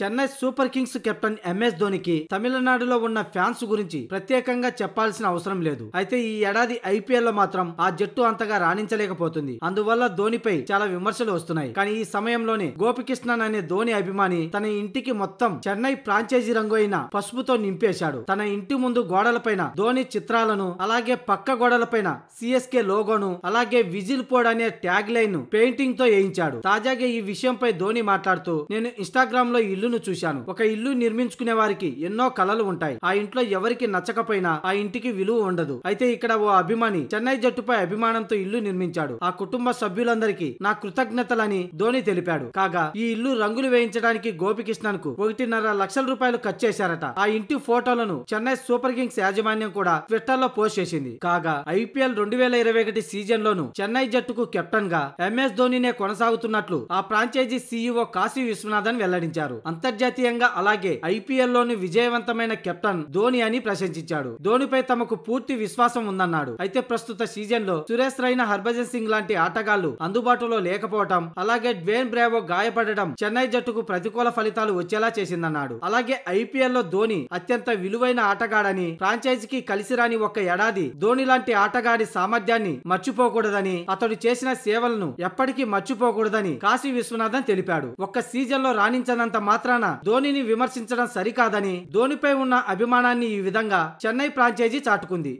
Chennai Super Kings captain MS ధోనికి తమిళనాడులో ఉన్న ఫ్యాన్స్ గురించి ప్రత్యేకంగా చెప్పాల్సిన అవసరం లేదు అయితే ఈ ఏడాది ఐపీఎల్ లో మాత్రం ఆ జట్టు అంతగా రాణించలేకపోతుంది అందువల్ల ధోనిపై చాలా విమర్శలు వస్తున్నాయి కానీ ఈ సమయంలోనే గోపికృష్ణన్ అనే ధోని అభిమాని తన ఇంటికి మొత్తం చెన్నై ఫ్రాంచైజీ రంగు అయిన పసుపుతో నింపేశాడు తన ఇంటి ముందు గోడలపైన ధోని చిత్రాలను అలాగే పక్క గోడలపైన సిఎస్కే లోగోను అలాగే విజిల్ పోడ్ అనే ట్యాగ్ లైన్ పెయింటింగ్ తో వేయించాడు తాజాగా ఈ విషయంపై ధోని మాట్లాడుతూ నేను ఇన్స్టాగ్రామ్ లో ఇల్లును చూశాను ఒక ఇల్లు నిర్మించుకునే వారికి ఎన్నో కళలు ఉంటాయి ఆ ఇంట్లో ఎవరికి నచ్చకపోయినా ఆ ఇంటికి విలువ ఉండదు అయితే ఇక్కడ ఓ అభిమాని చెన్నై జట్టుపై అభిమానంతో ఇల్లు నిర్మించాడు ఆ కుటుంబ సభ్యులందరికీ నా కృతజ్ఞతలని ధోని తెలిపాడు కాగా ఈ ఇల్లు రంగులు వేయించడానికి గోపికృష్ణన్ కు ఒకటిన్నర లక్షల రూపాయలు ఖర్చు చేశారట ఆ ఇంటి ఫోటోలను చెన్నై సూపర్ కింగ్స్ యాజమాన్యం కూడా ట్విట్టర్ లో పోస్ట్ చేసింది కాగా ఐపీఎల్ రెండు వేల ఇరవై ఒకటి సీజన్ లోను చెన్నై జట్టుకు కెప్టెన్ గా ఎంఎస్ ధోనినే కొనసాగుతున్నట్లు ఆ ఫ్రాంచైజీ సీఈఓ కాశీ విశ్వనాథన్ వెల్లడించారు అంతర్జాతీయంగా అలాగే ఐపీఎల్లోని విజయవంతమైన కెప్టెన్ ధోని అని ప్రశంసించాడు ధోనిపై తమకు పూర్తి విశ్వాసం ఉందన్నాడు అయితే ప్రస్తుత సీజన్ లో సురేష్ రైనా హర్భజన్ సింగ్ లాంటి ఆటగాళ్లు అందుబాటులో లేకపోవటం అలాగే డ్వేన్ బ్రావో గాయపడటం చెన్నై జట్టుకు ప్రతికూల ఫలితాలు వచ్చేలా చేసిందన్నాడు అలాగే ఐపీఎల్ లో ధోని అత్యంత విలువైన ఆటగాడని ఫ్రాంచైజీకి కలిసి రాని ఒక్క ఏడాది ధోని లాంటి ఆటగాడి సామర్థ్యాన్ని మర్చిపోకూడదని అతడు చేసిన సేవలను ఎప్పటికీ మర్చిపోకూడదని కాశీ విశ్వనాథన్ తెలిపాడు ఒక్క సీజన్ లో రాణించనంత మాత్రం మాత్రాన ధోనిని విమర్శించడం సరికాదని ధోనిపై ఉన్న అభిమానాన్ని ఈ విధంగా చెన్నై ఫ్రాంచైజీ చాటుకుంది